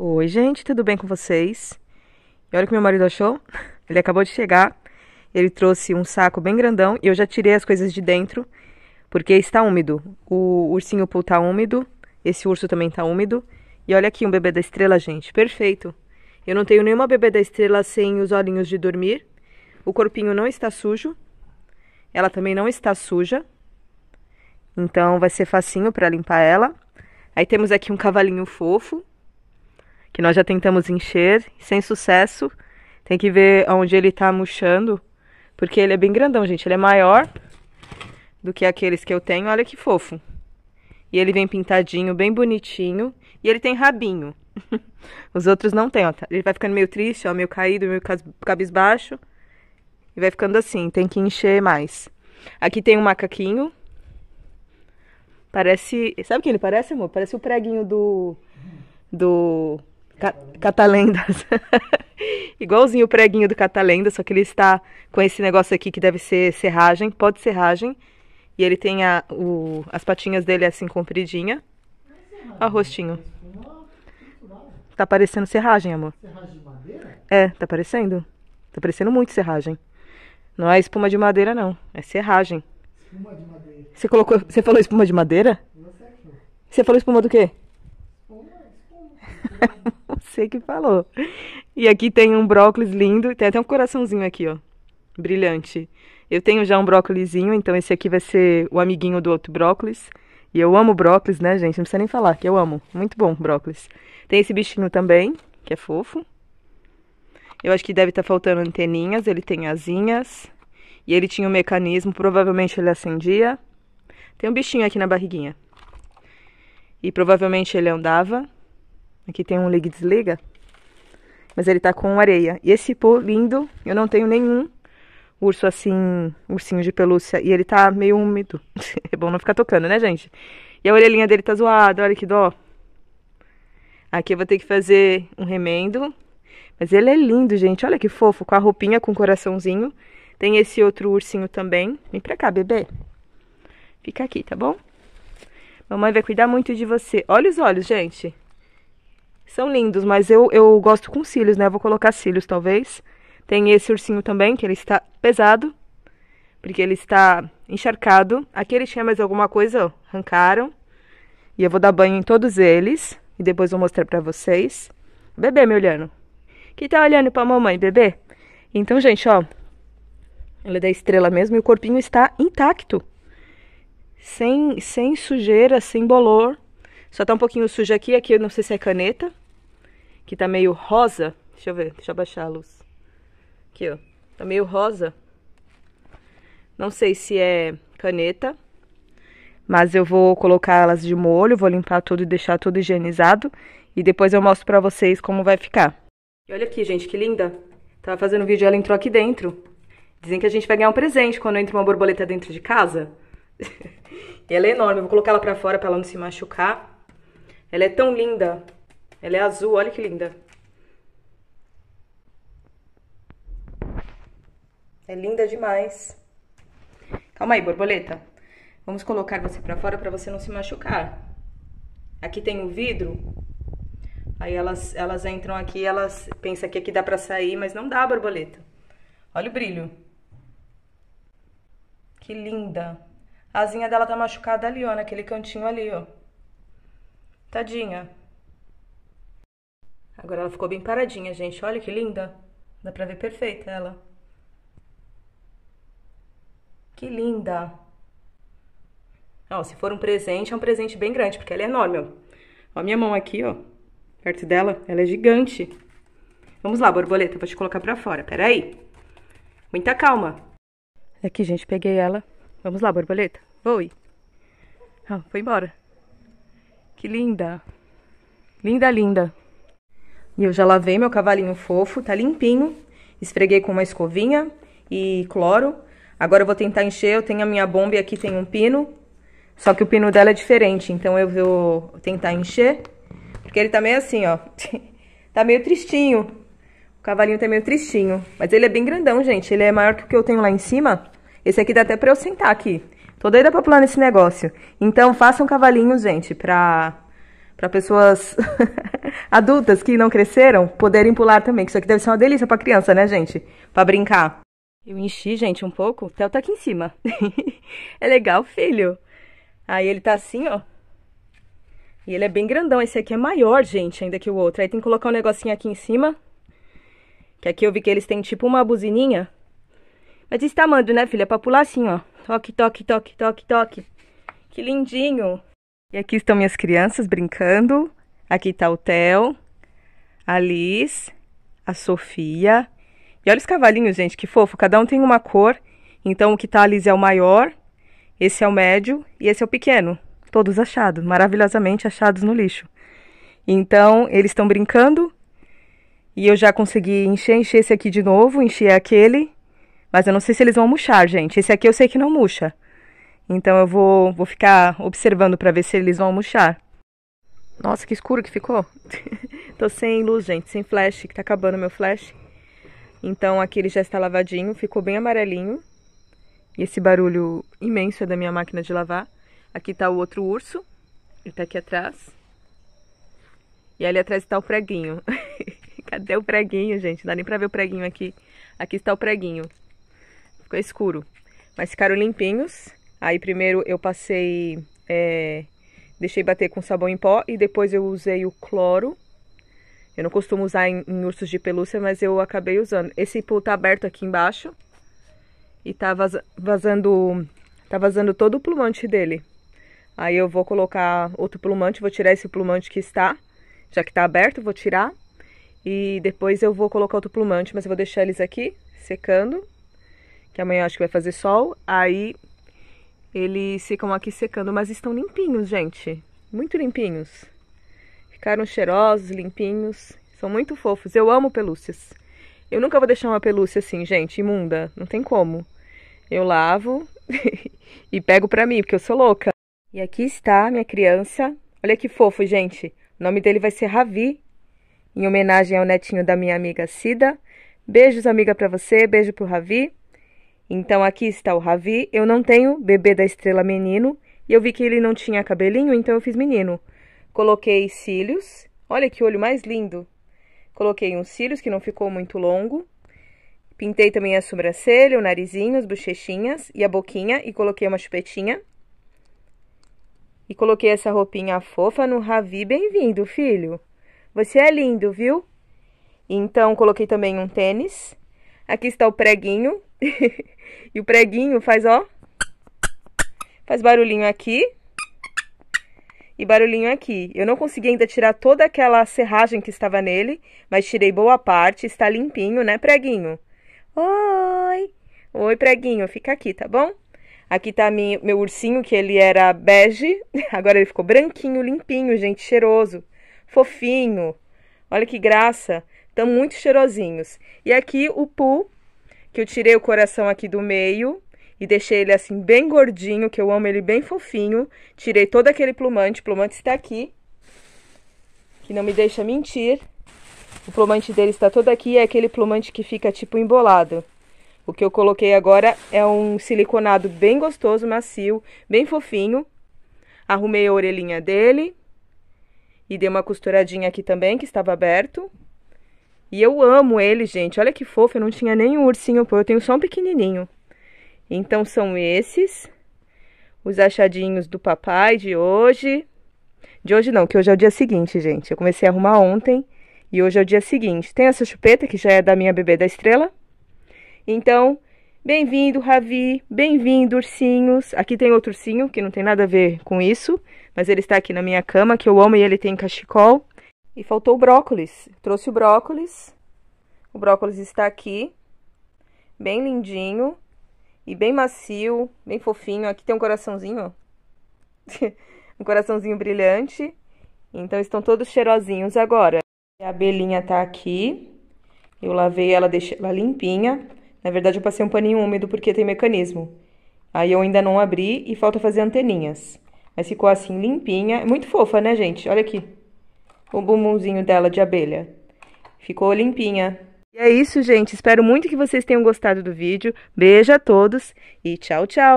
Oi, gente, tudo bem com vocês? E olha o que meu marido achou. Ele acabou de chegar. Ele trouxe um saco bem grandão e eu já tirei as coisas de dentro porque está úmido. O ursinho Poo está úmido, esse urso também está úmido. E olha aqui um bebê da estrela, gente, perfeito. Eu não tenho nenhuma bebê da estrela sem os olhinhos de dormir. O corpinho não está sujo. Ela também não está suja. Então vai ser facinho para limpar ela. Aí temos aqui um cavalinho fofo que nós já tentamos encher, sem sucesso. Tem que ver onde ele está murchando, porque ele é bem grandão, gente. Ele é maior do que aqueles que eu tenho. Olha que fofo. E ele vem pintadinho, bem bonitinho. E ele tem rabinho. Os outros não tem, ó. Tá, ele vai ficando meio triste, ó, meio caído, meio cabisbaixo. E vai ficando assim, tem que encher mais. Aqui tem um macaquinho. Parece... Sabe o que ele parece, amor? Parece o preguinho do... Do Ca Catalendas. Igualzinho o preguinho do Catalenda, só que ele está com esse negócio aqui que deve ser serragem, pode serragem. E ele tem a, o, as patinhas dele assim compridinha. Olha o rostinho. Tá parecendo serragem, amor. Serragem de madeira? É, tá parecendo. Tá parecendo muito serragem. Não é espuma de madeira, não. É serragem. Espuma de madeira. Você, colocou, você falou espuma de madeira? Você falou espuma do quê? Espuma, espuma. você que falou. E aqui tem um brócolis lindo, tem até um coraçãozinho aqui, ó. Brilhante. Eu tenho já um brócolizinho, então esse aqui vai ser o amiguinho do outro brócolis. E eu amo brócolis, né, gente? Não precisa nem falar que eu amo. Muito bom brócolis. Tem esse bichinho também, que é fofo. Eu acho que deve estar tá faltando anteninhas, ele tem asinhas. E ele tinha um mecanismo, provavelmente ele acendia. Tem um bichinho aqui na barriguinha. E provavelmente ele andava. Aqui tem um ligue desliga. Mas ele tá com areia. E esse pô lindo, eu não tenho nenhum urso assim, ursinho de pelúcia. E ele tá meio úmido. é bom não ficar tocando, né, gente? E a orelhinha dele tá zoada, olha que dó. Aqui eu vou ter que fazer um remendo. Mas ele é lindo, gente. Olha que fofo, com a roupinha, com o coraçãozinho. Tem esse outro ursinho também. Vem pra cá, bebê. Fica aqui, tá bom? Mamãe vai cuidar muito de você. Olha os olhos, gente. São lindos, mas eu, eu gosto com cílios, né? Vou colocar cílios, talvez. Tem esse ursinho também, que ele está pesado, porque ele está encharcado. Aqui ele tinha mais alguma coisa, ó, arrancaram. E eu vou dar banho em todos eles, e depois vou mostrar pra vocês. Bebê me olhando. Que tá olhando pra mamãe, bebê? Então, gente, ó, ele é da estrela mesmo e o corpinho está intacto. Sem, sem sujeira, sem bolor. Só tá um pouquinho sujo aqui. Aqui eu não sei se é caneta, que tá meio rosa. Deixa eu ver, deixa eu abaixar a luz. Aqui, ó. Tá meio rosa. Não sei se é caneta, mas eu vou colocar elas de molho, vou limpar tudo e deixar tudo higienizado. E depois eu mostro pra vocês como vai ficar. E olha aqui, gente, que linda. Tava fazendo vídeo e ela entrou aqui dentro. Dizem que a gente vai ganhar um presente quando entra uma borboleta dentro de casa. e ela é enorme, eu vou colocar ela pra fora pra ela não se machucar. Ela é tão linda. Ela é azul, olha que linda. É linda demais. Calma aí, borboleta. Vamos colocar você para fora para você não se machucar. Aqui tem um vidro. Aí elas, elas entram aqui, elas pensam que aqui dá para sair, mas não dá, borboleta. Olha o brilho. Que linda. A asinha dela tá machucada ali, ó, naquele cantinho ali, ó. Tadinha. Agora ela ficou bem paradinha, gente. Olha que linda. Dá pra ver perfeita ela. Que linda. Ó, se for um presente, é um presente bem grande, porque ela é enorme, ó. Ó, minha mão aqui, ó. Perto dela, ela é gigante. Vamos lá, borboleta, vou te colocar pra fora. Peraí. Muita calma. Aqui, gente, peguei ela. Vamos lá, borboleta. Vou ir. Ah, foi embora. Que linda. Linda, linda. E eu já lavei meu cavalinho fofo, tá limpinho. Esfreguei com uma escovinha e cloro. Agora eu vou tentar encher, eu tenho a minha bomba e aqui tem um pino. Só que o pino dela é diferente, então eu vou tentar encher. Porque ele tá meio assim, ó. tá meio tristinho. O cavalinho tá meio tristinho. Mas ele é bem grandão, gente. Ele é maior que o que eu tenho lá em cima. Esse aqui dá até pra eu sentar aqui. Tô doida pra pular nesse negócio. Então, façam cavalinho, gente, pra, pra pessoas adultas que não cresceram poderem pular também. Que isso aqui deve ser uma delícia pra criança, né, gente? Pra brincar. Eu enchi, gente, um pouco. O Theo tá aqui em cima. é legal, filho. Aí ele tá assim, ó. E ele é bem grandão. Esse aqui é maior, gente, ainda que o outro. Aí tem que colocar um negocinho aqui em cima. Que aqui eu vi que eles têm tipo uma buzininha. Mas esse tamanho, né, filha? É pra pular assim, ó. Toque, toque, toque, toque, toque. Que lindinho. E aqui estão minhas crianças brincando. Aqui está o Theo, a Liz, a Sofia. E olha os cavalinhos, gente, que fofo. Cada um tem uma cor. Então, o que está a Liz é o maior, esse é o médio e esse é o pequeno. Todos achados, maravilhosamente achados no lixo. Então, eles estão brincando. E eu já consegui encher, encher esse aqui de novo, encher aquele. Mas eu não sei se eles vão murchar, gente. Esse aqui eu sei que não murcha. Então eu vou, vou ficar observando para ver se eles vão murchar. Nossa, que escuro que ficou. Tô sem luz, gente, sem flash, que tá acabando meu flash. Então aqui ele já está lavadinho, ficou bem amarelinho. E esse barulho imenso é da minha máquina de lavar. Aqui tá o outro urso, ele tá aqui atrás. E ali atrás está o preguinho. Cadê o preguinho, gente? Não dá nem pra ver o preguinho aqui. Aqui está o preguinho escuro, mas ficaram limpinhos. Aí primeiro eu passei, é, deixei bater com sabão em pó e depois eu usei o cloro. Eu não costumo usar em, em ursos de pelúcia, mas eu acabei usando. Esse pulo tá aberto aqui embaixo e tá vazando, tá vazando todo o plumante dele. Aí eu vou colocar outro plumante, vou tirar esse plumante que está, já que está aberto, vou tirar. E depois eu vou colocar outro plumante, mas eu vou deixar eles aqui secando que amanhã acho que vai fazer sol. Aí eles ficam aqui secando, mas estão limpinhos, gente. Muito limpinhos. Ficaram cheirosos, limpinhos. São muito fofos. Eu amo pelúcias. Eu nunca vou deixar uma pelúcia assim, gente, imunda. Não tem como. Eu lavo e pego pra mim, porque eu sou louca. E aqui está minha criança. Olha que fofo, gente. O nome dele vai ser Ravi, em homenagem ao netinho da minha amiga Cida. Beijos, amiga, para você. Beijo pro Ravi. Então aqui está o Ravi. Eu não tenho bebê da estrela menino. E eu vi que ele não tinha cabelinho, então eu fiz menino. Coloquei cílios. Olha que olho mais lindo. Coloquei uns cílios que não ficou muito longo. Pintei também a sobrancelha, o narizinho, as bochechinhas e a boquinha e coloquei uma chupetinha. E coloquei essa roupinha fofa no Ravi. Bem-vindo, filho. Você é lindo, viu? Então, coloquei também um tênis. Aqui está o preguinho e o preguinho faz, ó. Faz barulhinho aqui. E barulhinho aqui. Eu não consegui ainda tirar toda aquela serragem que estava nele, mas tirei boa parte, está limpinho, né, preguinho? Oi! Oi, preguinho, fica aqui, tá bom? Aqui tá meu ursinho, que ele era bege, agora ele ficou branquinho, limpinho, gente, cheiroso, fofinho. Olha que graça, estão muito cheirosinhos. E aqui o Poo, que eu tirei o coração aqui do meio e deixei ele assim bem gordinho, que eu amo ele bem fofinho. Tirei todo aquele plumante, o plumante está aqui, que não me deixa mentir. O plumante dele está todo aqui, é aquele plumante que fica tipo embolado. O que eu coloquei agora é um siliconado bem gostoso, macio, bem fofinho. Arrumei a orelhinha dele e dei uma costuradinha aqui também, que estava aberto. E eu amo ele, gente. Olha que fofo, eu não tinha nem um ursinho, pô, eu tenho só um pequenininho. Então são esses os achadinhos do papai de hoje. De hoje não, que hoje é o dia seguinte, gente. Eu comecei a arrumar ontem e hoje é o dia seguinte. Tem essa chupeta que já é da minha bebê da estrela. Então, bem-vindo, Ravi. Bem-vindo, ursinhos. Aqui tem outro ursinho que não tem nada a ver com isso, mas ele está aqui na minha cama, que eu amo e ele tem cachecol. E faltou o brócolis. Trouxe o brócolis. O brócolis está aqui, bem lindinho e bem macio, bem fofinho. Aqui tem um coraçãozinho, um coraçãozinho brilhante. Então estão todos cheirosinhos agora. A abelhinha tá aqui. Eu lavei ela, deixei ela limpinha. Na verdade, eu passei um paninho úmido porque tem mecanismo. Aí eu ainda não abri e falta fazer anteninhas. Mas ficou assim limpinha. Muito fofa, né, gente? Olha aqui o bumbumzinho dela de abelha. Ficou limpinha. E é isso, gente. Espero muito que vocês tenham gostado do vídeo. Beijo a todos e tchau, tchau!